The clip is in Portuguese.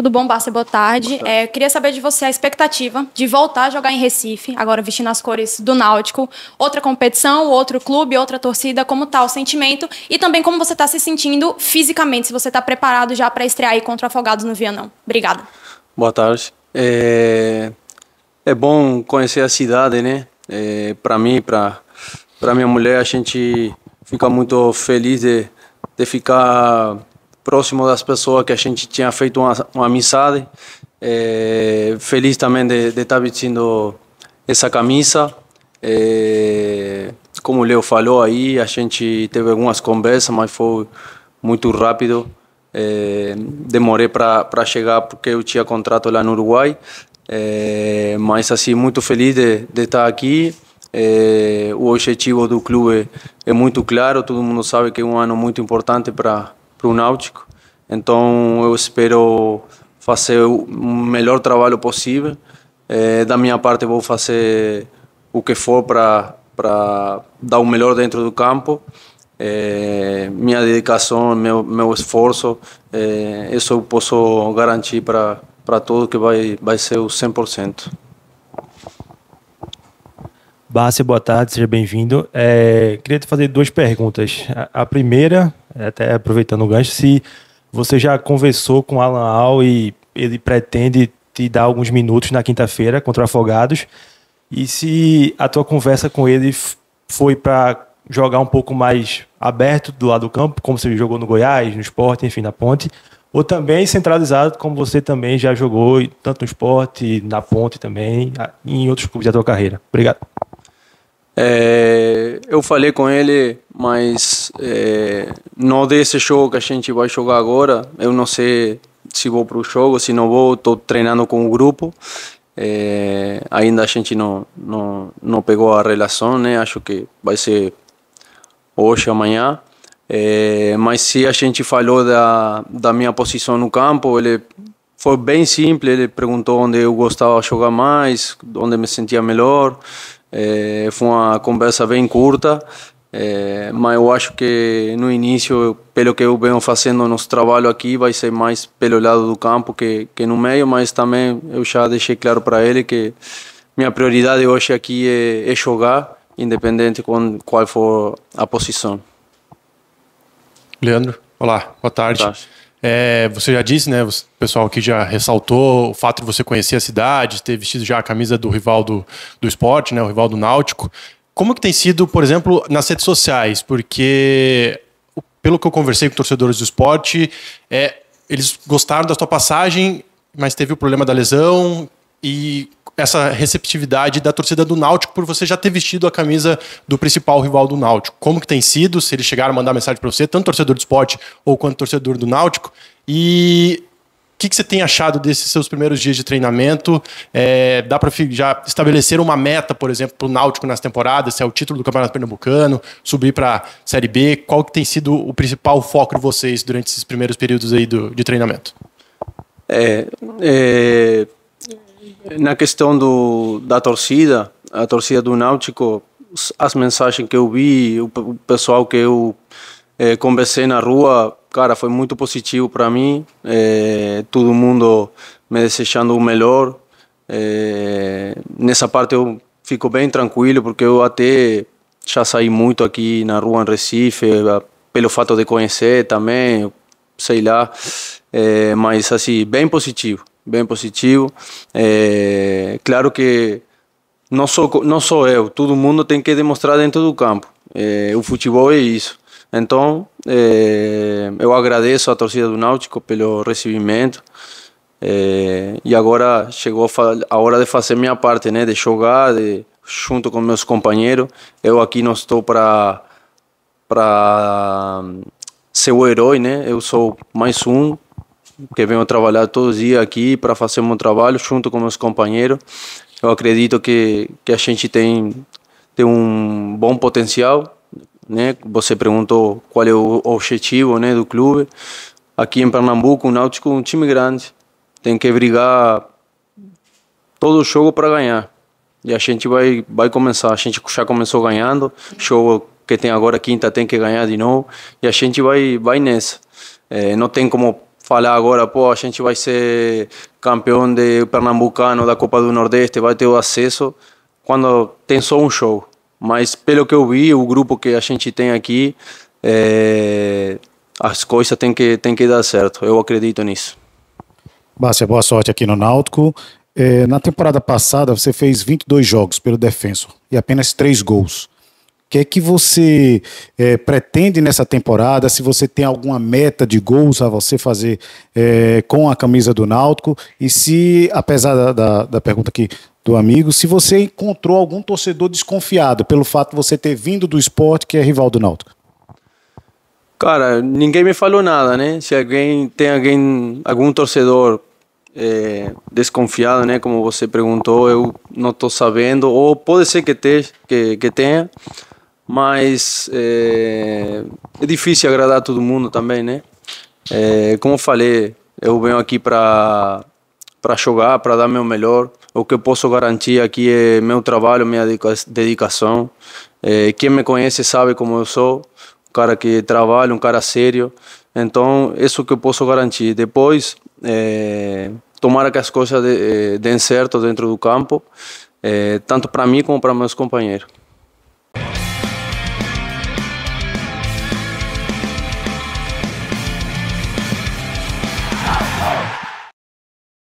Tudo bom, Bárcia? Boa tarde. Boa tarde. É, queria saber de você a expectativa de voltar a jogar em Recife, agora vestindo as cores do Náutico. Outra competição, outro clube, outra torcida, como está o sentimento e também como você está se sentindo fisicamente, se você está preparado já para estrear aí contra o Afogados no Vianão. Obrigada. Boa tarde. É, é bom conhecer a cidade, né? É, para mim, para minha mulher, a gente fica muito feliz de, de ficar próximo das pessoas que a gente tinha feito uma, uma amizade. É, feliz também de, estar vestindo essa camisa. É, como o Leo falou aí, a gente teve algumas conversas, mas foi muito rápido. É, demorei para chegar porque eu tinha contrato lá no Uruguai. É, mas assim, muito feliz de, de estar aqui. É, o objetivo do clube é, é muito claro, todo mundo sabe que é um ano muito importante para para o Náutico. Então eu espero fazer o melhor trabalho possível. É, da minha parte vou fazer o que for para para dar o melhor dentro do campo. É, minha dedicação, meu, meu esforço, é, isso eu posso garantir para para todo que vai vai ser o 100%. Bárcia, boa tarde, seja bem-vindo. É, queria te fazer duas perguntas. A, a primeira é, até aproveitando o gancho, se você já conversou com Alan Al e ele pretende te dar alguns minutos na quinta-feira contra o Afogados, e se a tua conversa com ele foi para jogar um pouco mais aberto do lado do campo, como você jogou no Goiás, no esporte, enfim, na ponte, ou também centralizado, como você também já jogou, tanto no esporte, na ponte também, em outros clubes da tua carreira. Obrigado. É, eu falei com ele, mas é, não desse jogo que a gente vai jogar agora. Eu não sei se vou para o jogo, se não vou. Estou treinando com o grupo. É, ainda a gente não, não, não pegou a relação, né? Acho que vai ser hoje, amanhã. É, mas se a gente falou da, da minha posição no campo, ele foi bem simples. Ele perguntou onde eu gostava de jogar mais, onde me sentia melhor. É, foi uma conversa bem curta, é, mas eu acho que no início, pelo que eu venho fazendo nosso trabalho aqui, vai ser mais pelo lado do campo que, que no meio, mas também eu já deixei claro para ele que minha prioridade hoje aqui é, é jogar, independente com qual for a posição. Leandro, olá, boa tarde. Boa tarde. É, você já disse, né? O pessoal aqui já ressaltou o fato de você conhecer a cidade, ter vestido já a camisa do rival do, do esporte, né? O rival do Náutico. Como que tem sido, por exemplo, nas redes sociais? Porque, pelo que eu conversei com torcedores do esporte, é, eles gostaram da sua passagem, mas teve o problema da lesão e essa receptividade da torcida do Náutico por você já ter vestido a camisa do principal rival do Náutico. Como que tem sido, se eles chegaram a mandar mensagem para você, tanto torcedor do esporte ou quanto torcedor do Náutico, e o que, que, você tem achado desses seus primeiros dias de treinamento? É, dá para já estabelecer uma meta, por exemplo, para o Náutico nas temporadas, se é o título do Campeonato Pernambucano, subir para a Série B? Qual que tem sido o principal foco de vocês durante esses primeiros períodos aí do, de treinamento? É, é na questão do, da torcida, a torcida do Náutico, as mensagens que eu vi, o, pessoal que eu é, conversei na rua, cara, foi muito positivo para mim. É, todo mundo me desejando o melhor. É, nessa parte eu fico bem tranquilo, porque eu até já saí muito aqui na rua em Recife, pelo fato de conhecer também, sei lá. É, mas assim, bem positivo bem positivo. É, claro que não sou, não sou eu, todo mundo tem que demonstrar dentro do campo. É, o futebol é isso. Então, é, eu agradeço à torcida do Náutico pelo recebimento. É, e agora chegou a, a, hora de fazer minha parte, né? De jogar de, junto com meus companheiros. Eu aqui não estou para para hum, ser o herói, né? Eu sou mais um que venho trabalhar todos os dias aqui para fazer o meu trabalho junto com meus companheiros. Eu acredito que, que a gente tem, tem um bom potencial. Né? Você perguntou qual é o objetivo né, do clube. Aqui em Pernambuco, o Náutico é um time grande. Tem que brigar todo jogo para ganhar. E a gente vai, vai começar. A gente já começou ganhando. Jogo que tem agora quinta tem que ganhar de novo. E a gente vai, vai nessa. É, não tem como falar agora, pô, a gente vai ser campeão de Pernambucano, da Copa do Nordeste, vai ter o acesso, quando tem só um show. Mas pelo que eu vi, o grupo que a gente tem aqui, é, as coisas têm que, têm que dar certo. Eu acredito nisso. Bárcia, boa sorte aqui no Náutico. É, na temporada passada, você fez 22 jogos pelo Defensor e apenas 3 gols que é que você é, pretende nessa temporada? Se você tem alguma meta de gols a você fazer é, com a camisa do Náutico? E se, apesar da, da, da pergunta aqui do amigo, se você encontrou algum torcedor desconfiado pelo fato de você ter vindo do esporte que é rival do Náutico? Cara, ninguém me falou nada, né? Se alguém tem alguém algum torcedor é, desconfiado, né? Como você perguntou, eu não estou sabendo. Ou pode ser que, te, que, que tenha, mas é, é difícil agradar todo mundo também, né? É, como eu falei, eu venho aqui para para jogar, para dar meu melhor. O que eu posso garantir aqui é meu trabalho, minha dedicação. É, quem me conhece sabe como eu sou, um cara que trabalha, um cara sério. Então, isso que eu posso garantir. Depois, é, tomara que as coisas de, é, deem certo dentro do campo, é, tanto para mim como para meus companheiros.